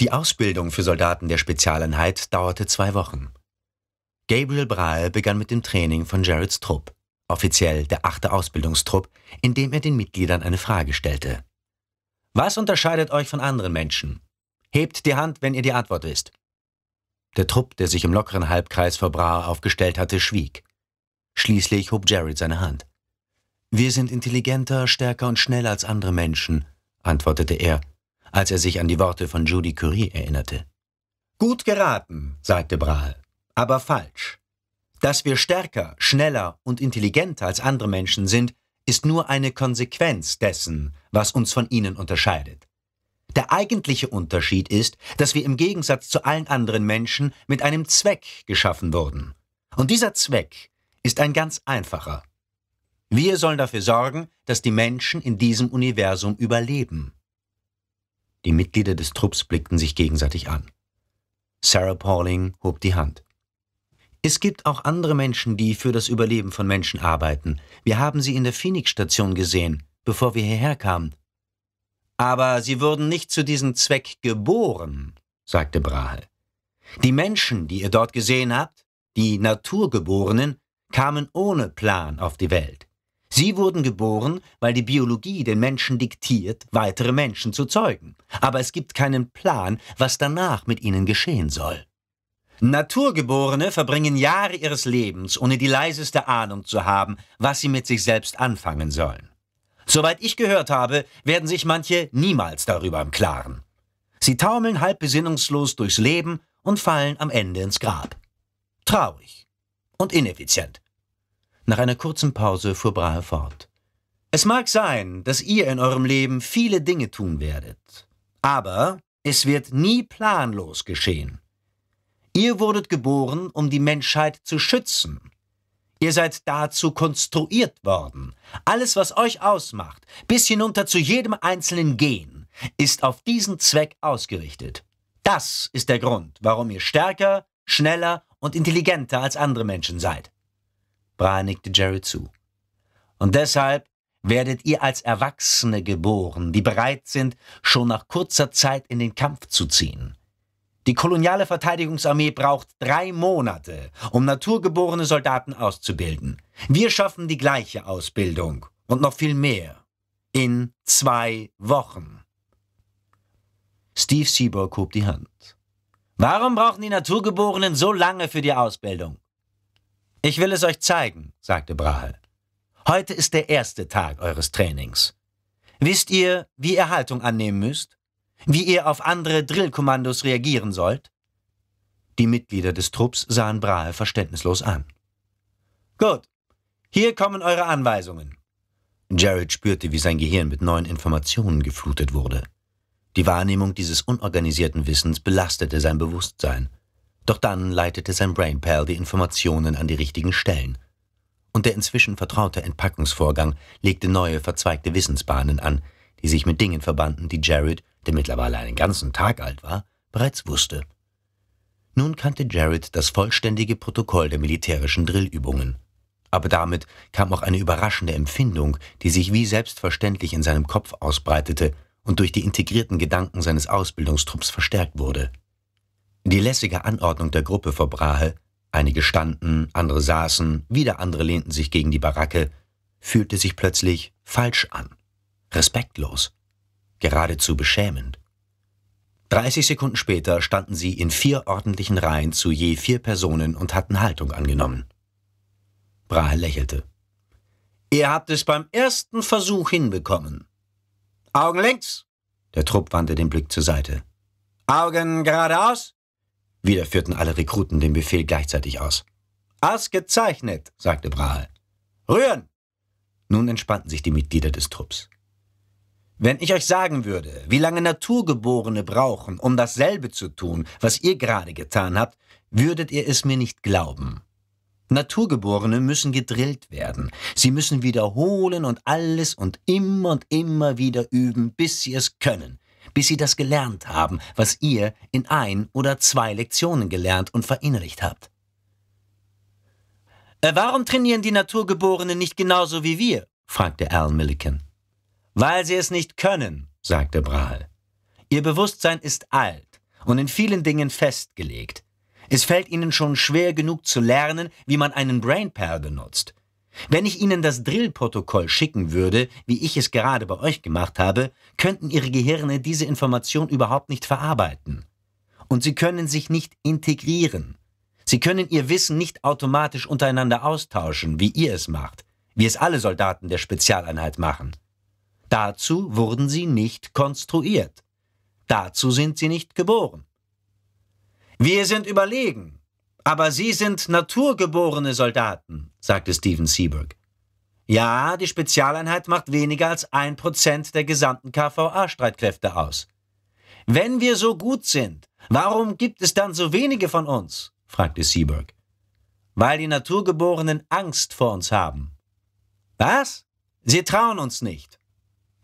Die Ausbildung für Soldaten der Spezialeinheit dauerte zwei Wochen. Gabriel Brahe begann mit dem Training von Jareds Trupp, offiziell der achte Ausbildungstrupp, indem er den Mitgliedern eine Frage stellte. Was unterscheidet euch von anderen Menschen? Hebt die Hand, wenn ihr die Antwort wisst. Der Trupp, der sich im lockeren Halbkreis vor Brahe aufgestellt hatte, schwieg. Schließlich hob Jared seine Hand. Wir sind intelligenter, stärker und schneller als andere Menschen, antwortete er als er sich an die Worte von Judy Curie erinnerte. Gut geraten, sagte Brahe, aber falsch. Dass wir stärker, schneller und intelligenter als andere Menschen sind, ist nur eine Konsequenz dessen, was uns von ihnen unterscheidet. Der eigentliche Unterschied ist, dass wir im Gegensatz zu allen anderen Menschen mit einem Zweck geschaffen wurden. Und dieser Zweck ist ein ganz einfacher. Wir sollen dafür sorgen, dass die Menschen in diesem Universum überleben. Die Mitglieder des Trupps blickten sich gegenseitig an. Sarah Pauling hob die Hand. Es gibt auch andere Menschen, die für das Überleben von Menschen arbeiten. Wir haben sie in der Phoenix-Station gesehen, bevor wir hierher kamen. Aber sie wurden nicht zu diesem Zweck geboren, sagte Brahe. Die Menschen, die ihr dort gesehen habt, die Naturgeborenen, kamen ohne Plan auf die Welt. Sie wurden geboren, weil die Biologie den Menschen diktiert, weitere Menschen zu zeugen. Aber es gibt keinen Plan, was danach mit ihnen geschehen soll. Naturgeborene verbringen Jahre ihres Lebens, ohne die leiseste Ahnung zu haben, was sie mit sich selbst anfangen sollen. Soweit ich gehört habe, werden sich manche niemals darüber im Klaren. Sie taumeln halb besinnungslos durchs Leben und fallen am Ende ins Grab. Traurig und ineffizient. Nach einer kurzen Pause fuhr Brahe fort. Es mag sein, dass ihr in eurem Leben viele Dinge tun werdet, aber es wird nie planlos geschehen. Ihr wurdet geboren, um die Menschheit zu schützen. Ihr seid dazu konstruiert worden. Alles, was euch ausmacht, bis hinunter zu jedem einzelnen Gen, ist auf diesen Zweck ausgerichtet. Das ist der Grund, warum ihr stärker, schneller und intelligenter als andere Menschen seid. Brahe nickte Jerry zu. Und deshalb werdet ihr als Erwachsene geboren, die bereit sind, schon nach kurzer Zeit in den Kampf zu ziehen. Die koloniale Verteidigungsarmee braucht drei Monate, um naturgeborene Soldaten auszubilden. Wir schaffen die gleiche Ausbildung und noch viel mehr. In zwei Wochen. Steve Seaborg hob die Hand. Warum brauchen die Naturgeborenen so lange für die Ausbildung? Ich will es euch zeigen, sagte Brahe. Heute ist der erste Tag eures Trainings. Wisst ihr, wie ihr Haltung annehmen müsst? Wie ihr auf andere Drillkommandos reagieren sollt? Die Mitglieder des Trupps sahen Brahe verständnislos an. Gut, hier kommen eure Anweisungen. Jared spürte, wie sein Gehirn mit neuen Informationen geflutet wurde. Die Wahrnehmung dieses unorganisierten Wissens belastete sein Bewusstsein. Doch dann leitete sein Brainpal die Informationen an die richtigen Stellen. Und der inzwischen vertraute Entpackungsvorgang legte neue, verzweigte Wissensbahnen an, die sich mit Dingen verbanden, die Jared, der mittlerweile einen ganzen Tag alt war, bereits wusste. Nun kannte Jared das vollständige Protokoll der militärischen Drillübungen. Aber damit kam auch eine überraschende Empfindung, die sich wie selbstverständlich in seinem Kopf ausbreitete und durch die integrierten Gedanken seines Ausbildungstrupps verstärkt wurde – die lässige Anordnung der Gruppe verbrahe, einige standen, andere saßen, wieder andere lehnten sich gegen die Baracke, fühlte sich plötzlich falsch an, respektlos, geradezu beschämend. 30 Sekunden später standen sie in vier ordentlichen Reihen zu je vier Personen und hatten Haltung angenommen. Brahe lächelte. Ihr habt es beim ersten Versuch hinbekommen. Augen links! Der Trupp wandte den Blick zur Seite. Augen geradeaus! Wieder führten alle Rekruten den Befehl gleichzeitig aus. Ausgezeichnet, sagte Brahe. Rühren! Nun entspannten sich die Mitglieder des Trupps. Wenn ich euch sagen würde, wie lange Naturgeborene brauchen, um dasselbe zu tun, was ihr gerade getan habt, würdet ihr es mir nicht glauben. Naturgeborene müssen gedrillt werden. Sie müssen wiederholen und alles und immer und immer wieder üben, bis sie es können bis sie das gelernt haben, was ihr in ein oder zwei Lektionen gelernt und verinnerlicht habt. Äh, warum trainieren die Naturgeborenen nicht genauso wie wir? fragte Al Milliken. Weil sie es nicht können, sagte Brahl. Ihr Bewusstsein ist alt und in vielen Dingen festgelegt. Es fällt ihnen schon schwer genug zu lernen, wie man einen Brain Brainpal benutzt. Wenn ich Ihnen das Drillprotokoll schicken würde, wie ich es gerade bei euch gemacht habe, könnten Ihre Gehirne diese Information überhaupt nicht verarbeiten. Und Sie können sich nicht integrieren. Sie können Ihr Wissen nicht automatisch untereinander austauschen, wie ihr es macht, wie es alle Soldaten der Spezialeinheit machen. Dazu wurden sie nicht konstruiert. Dazu sind sie nicht geboren. Wir sind überlegen, aber Sie sind naturgeborene Soldaten, sagte Steven Seaberg. Ja, die Spezialeinheit macht weniger als ein Prozent der gesamten KVA-Streitkräfte aus. Wenn wir so gut sind, warum gibt es dann so wenige von uns? fragte Seaberg. Weil die Naturgeborenen Angst vor uns haben. Was? Sie trauen uns nicht.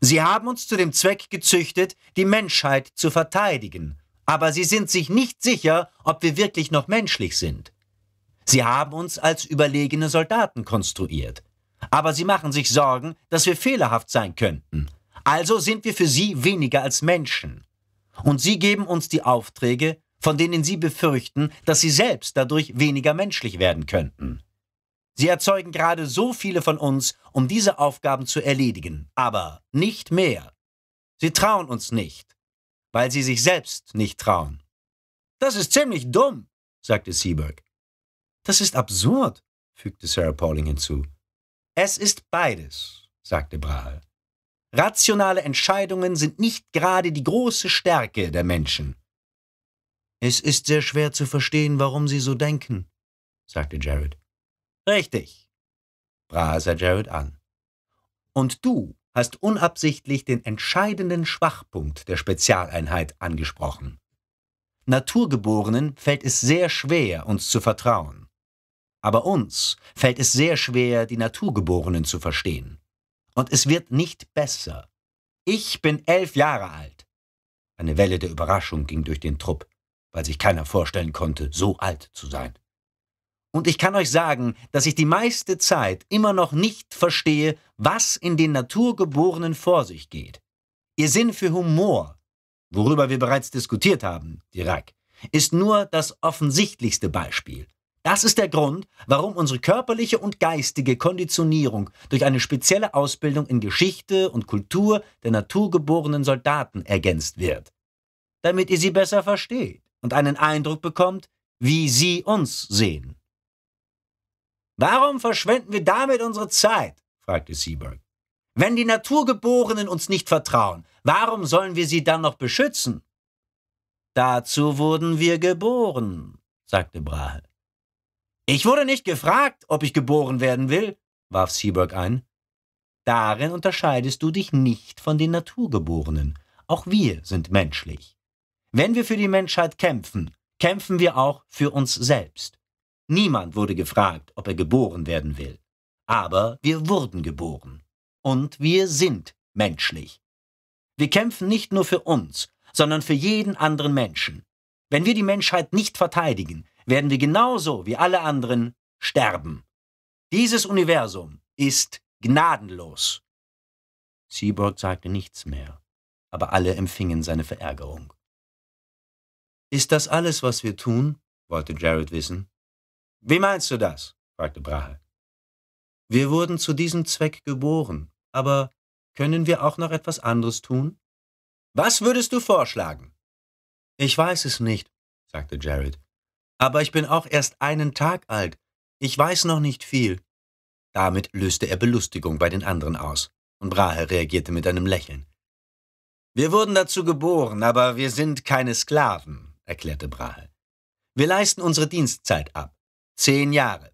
Sie haben uns zu dem Zweck gezüchtet, die Menschheit zu verteidigen, aber sie sind sich nicht sicher, ob wir wirklich noch menschlich sind. Sie haben uns als überlegene Soldaten konstruiert, aber sie machen sich Sorgen, dass wir fehlerhaft sein könnten. Also sind wir für sie weniger als Menschen. Und sie geben uns die Aufträge, von denen sie befürchten, dass sie selbst dadurch weniger menschlich werden könnten. Sie erzeugen gerade so viele von uns, um diese Aufgaben zu erledigen, aber nicht mehr. Sie trauen uns nicht, weil sie sich selbst nicht trauen. Das ist ziemlich dumm, sagte Seberg. Das ist absurd, fügte Sarah Pauling hinzu. Es ist beides, sagte Brahe. Rationale Entscheidungen sind nicht gerade die große Stärke der Menschen. Es ist sehr schwer zu verstehen, warum sie so denken, sagte Jared. Richtig, Brahe sah Jared an. Und du hast unabsichtlich den entscheidenden Schwachpunkt der Spezialeinheit angesprochen. Naturgeborenen fällt es sehr schwer, uns zu vertrauen. Aber uns fällt es sehr schwer, die Naturgeborenen zu verstehen. Und es wird nicht besser. Ich bin elf Jahre alt. Eine Welle der Überraschung ging durch den Trupp, weil sich keiner vorstellen konnte, so alt zu sein. Und ich kann euch sagen, dass ich die meiste Zeit immer noch nicht verstehe, was in den Naturgeborenen vor sich geht. Ihr Sinn für Humor, worüber wir bereits diskutiert haben, Dirac, ist nur das offensichtlichste Beispiel. Das ist der Grund, warum unsere körperliche und geistige Konditionierung durch eine spezielle Ausbildung in Geschichte und Kultur der naturgeborenen Soldaten ergänzt wird, damit ihr sie besser versteht und einen Eindruck bekommt, wie sie uns sehen. Warum verschwenden wir damit unsere Zeit? fragte Seberg. Wenn die Naturgeborenen uns nicht vertrauen, warum sollen wir sie dann noch beschützen? Dazu wurden wir geboren, sagte Brahe. Ich wurde nicht gefragt, ob ich geboren werden will, warf Seberg ein. Darin unterscheidest du dich nicht von den Naturgeborenen. Auch wir sind menschlich. Wenn wir für die Menschheit kämpfen, kämpfen wir auch für uns selbst. Niemand wurde gefragt, ob er geboren werden will. Aber wir wurden geboren. Und wir sind menschlich. Wir kämpfen nicht nur für uns, sondern für jeden anderen Menschen. Wenn wir die Menschheit nicht verteidigen, werden wir genauso wie alle anderen sterben. Dieses Universum ist gnadenlos. Seaborg sagte nichts mehr, aber alle empfingen seine Verärgerung. Ist das alles, was wir tun? wollte Jared wissen. Wie meinst du das? fragte Brahe. Wir wurden zu diesem Zweck geboren, aber können wir auch noch etwas anderes tun? Was würdest du vorschlagen? Ich weiß es nicht, sagte Jared. Aber ich bin auch erst einen Tag alt. Ich weiß noch nicht viel. Damit löste er Belustigung bei den anderen aus, und Brahe reagierte mit einem Lächeln. Wir wurden dazu geboren, aber wir sind keine Sklaven, erklärte Brahe. Wir leisten unsere Dienstzeit ab zehn Jahre.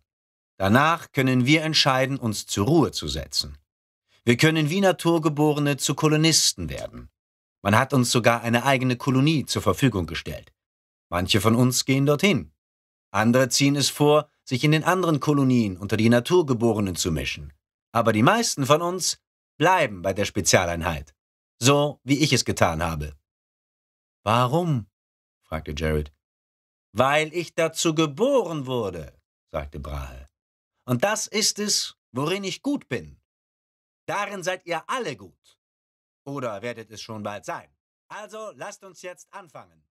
Danach können wir entscheiden, uns zur Ruhe zu setzen. Wir können wie Naturgeborene zu Kolonisten werden. Man hat uns sogar eine eigene Kolonie zur Verfügung gestellt. Manche von uns gehen dorthin. Andere ziehen es vor, sich in den anderen Kolonien unter die Naturgeborenen zu mischen. Aber die meisten von uns bleiben bei der Spezialeinheit. So wie ich es getan habe. Warum? fragte Jared. Weil ich dazu geboren wurde sagte Brahe. Und das ist es, worin ich gut bin. Darin seid ihr alle gut. Oder werdet es schon bald sein. Also lasst uns jetzt anfangen.